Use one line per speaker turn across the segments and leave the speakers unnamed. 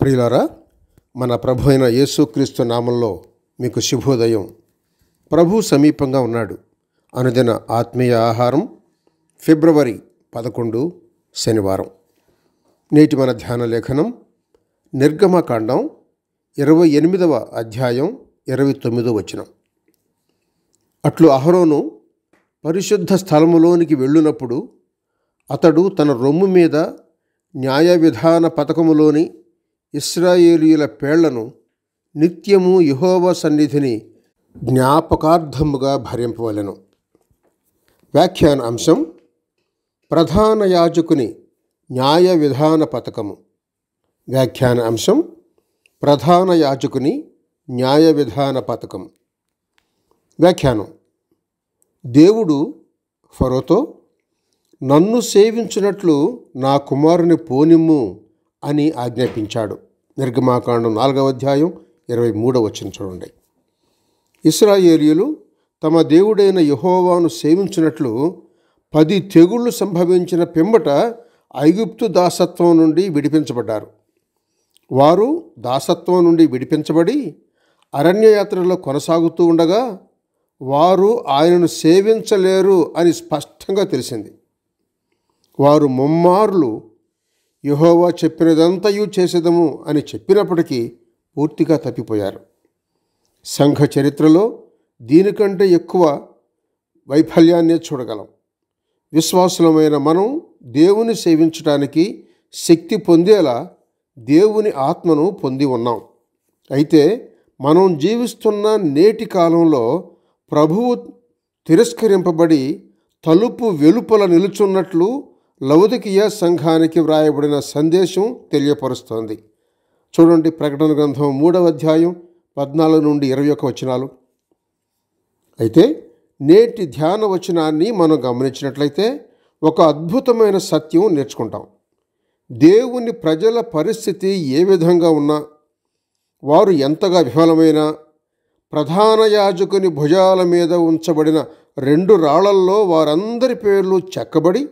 ప్రియులారా మన ప్రభు అయిన యేసుక్రీస్తు నామంలో మీకు శుభోదయం ప్రభు సమీపంగా ఉన్నాడు అనుదిన ఆత్మీయ ఆహారం ఫిబ్రవరి పదకొండు శనివారం నేటి మన ధ్యాన లేఖనం నిర్గమకాండం ఇరవై ఎనిమిదవ అధ్యాయం ఇరవై తొమ్మిదో వచనం అట్లు అహరోను పరిశుద్ధ స్థలములోనికి వెళ్ళినప్పుడు అతడు తన రొమ్ము మీద న్యాయ విధాన పథకములోని ఇస్రాయేలీల పేళ్లను నిత్యము యహోవ సన్నిధిని జ్ఞాపకార్థముగా భరింపవలను వ్యాఖ్యాన అంశం ప్రధాన యాజకుని న్యాయ విధాన పథకము వ్యాఖ్యాన అంశం ప్రధాన యాజకుని న్యాయ విధాన పథకం వ్యాఖ్యానం దేవుడు ఫరోతో నన్ను సేవించినట్లు నా కుమారుని పోనిమ్ము అని ఆజ్ఞాపించాడు నిర్గమాకాండం నాలుగవ అధ్యాయం ఇరవై మూడవ వచ్చిన చూడండి ఇస్రాయేలీలు తమ దేవుడైన యహోవాను సేవించినట్లు పది తెగుళ్ళు సంభవించిన పెంబట ఐగుప్తు దాసత్వం నుండి విడిపించబడ్డారు వారు దాసత్వం నుండి విడిపించబడి అరణ్యయాత్రలో కొనసాగుతూ ఉండగా వారు ఆయనను సేవించలేరు అని స్పష్టంగా తెలిసింది వారు ముమ్మార్లు యహోవా చెప్పినదంతయు చేసేదము అని చెప్పినప్పటికీ పూర్తిగా తప్పిపోయారు సంఘ చరిత్రలో దీనికంటే ఎక్కువ వైఫల్యాన్నే చూడగలం విశ్వాసులమైన మనం దేవుని సేవించడానికి శక్తి పొందేలా దేవుని ఆత్మను పొంది ఉన్నాం అయితే మనం జీవిస్తున్న నేటి కాలంలో ప్రభువు తిరస్కరింపబడి తలుపు వెలుపల నిలుచున్నట్లు లౌదికియ సంఘానికి వ్రాయబడిన సందేశం తెలియపరుస్తోంది చూడండి ప్రకటన గ్రంథం మూడవ అధ్యాయం పద్నాలుగు నుండి ఇరవై ఒక వచనాలు అయితే నేటి ధ్యాన వచనాన్ని మనం గమనించినట్లయితే ఒక అద్భుతమైన సత్యం నేర్చుకుంటాం దేవుని ప్రజల పరిస్థితి ఏ విధంగా ఉన్నా వారు ఎంతగా విఫలమైనా ప్రధాన యాజకుని భుజాల మీద ఉంచబడిన రెండు రాళ్లల్లో వారందరి పేర్లు చెక్కబడి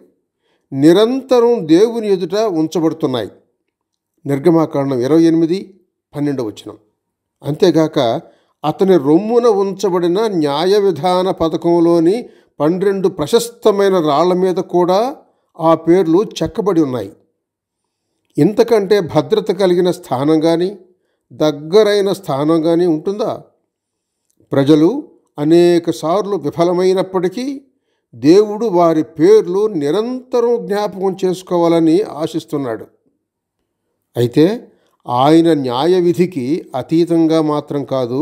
నిరంతరం దేవుని ఎదుట ఉంచబడుతున్నాయి నిర్గమాకాండం ఇరవై ఎనిమిది పన్నెండవ వచనం అంతేగాక అతని రొమ్మున ఉంచబడిన న్యాయ విధాన పథకంలోని పన్నెండు ప్రశస్తమైన రాళ్ల మీద కూడా ఆ పేర్లు చెక్కబడి ఉన్నాయి ఇంతకంటే భద్రత కలిగిన స్థానం కానీ దగ్గరైన స్థానం కానీ ఉంటుందా ప్రజలు అనేకసార్లు విఫలమైనప్పటికీ దేవుడు వారి పేర్లు నిరంతరం జ్ఞాపకం చేసుకోవాలని ఆశిస్తున్నాడు అయితే ఆయన న్యాయ విధికి అతీతంగా మాత్రం కాదు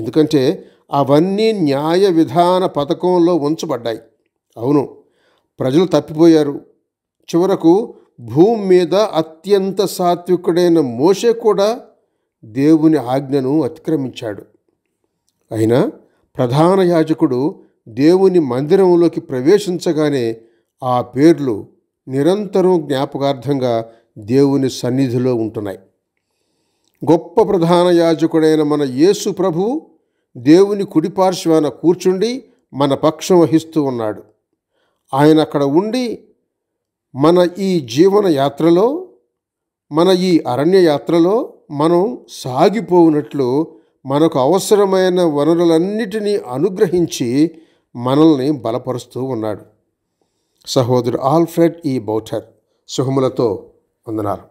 ఎందుకంటే అవన్నీ న్యాయ విధాన పథకంలో ఉంచబడ్డాయి అవును ప్రజలు తప్పిపోయారు చివరకు భూమి మీద అత్యంత సాత్వికుడైన మోషే కూడా దేవుని ఆజ్ఞను అతిక్రమించాడు అయినా ప్రధాన యాజకుడు దేవుని మందిరంలోకి ప్రవేశించగానే ఆ పేర్లు నిరంతరం జ్ఞాపకార్థంగా దేవుని సన్నిధిలో ఉంటున్నాయి గొప్ప ప్రధాన యాజకుడైన మన యేసు ప్రభువు దేవుని కుడిపార్శ్వాన కూర్చుండి మన పక్షం వహిస్తూ ఉన్నాడు ఆయన అక్కడ ఉండి మన ఈ జీవన యాత్రలో మన ఈ అరణ్య యాత్రలో మనం సాగిపోవునట్లు మనకు అవసరమైన వనరులన్నిటినీ అనుగ్రహించి మనల్ని బలపరుస్తూ ఉన్నాడు సహోదరుడు ఆల్ఫ్రెడ్ ఈ బౌటర్ శుభములతో ఉన్నారు